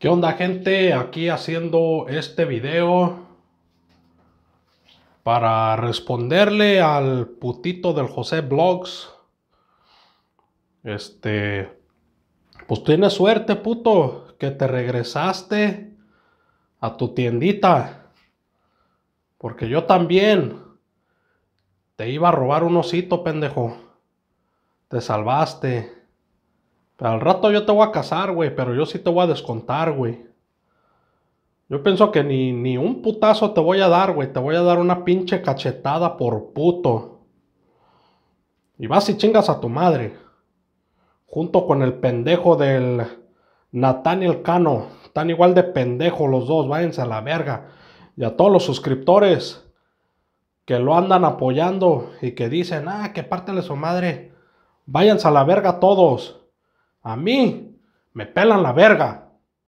¿Qué onda gente? Aquí haciendo este video para responderle al putito del José Blogs. Este, pues tienes suerte puto que te regresaste a tu tiendita. Porque yo también te iba a robar un osito pendejo. Te salvaste. Al rato yo te voy a casar, güey, pero yo sí te voy a descontar, güey. Yo pienso que ni, ni un putazo te voy a dar, güey. Te voy a dar una pinche cachetada por puto. Y vas y chingas a tu madre. Junto con el pendejo del Nathaniel Cano. Están igual de pendejo los dos. Váyanse a la verga. Y a todos los suscriptores que lo andan apoyando y que dicen, ah, que de su madre. Váyanse a la verga todos. A mí me pelan la verga.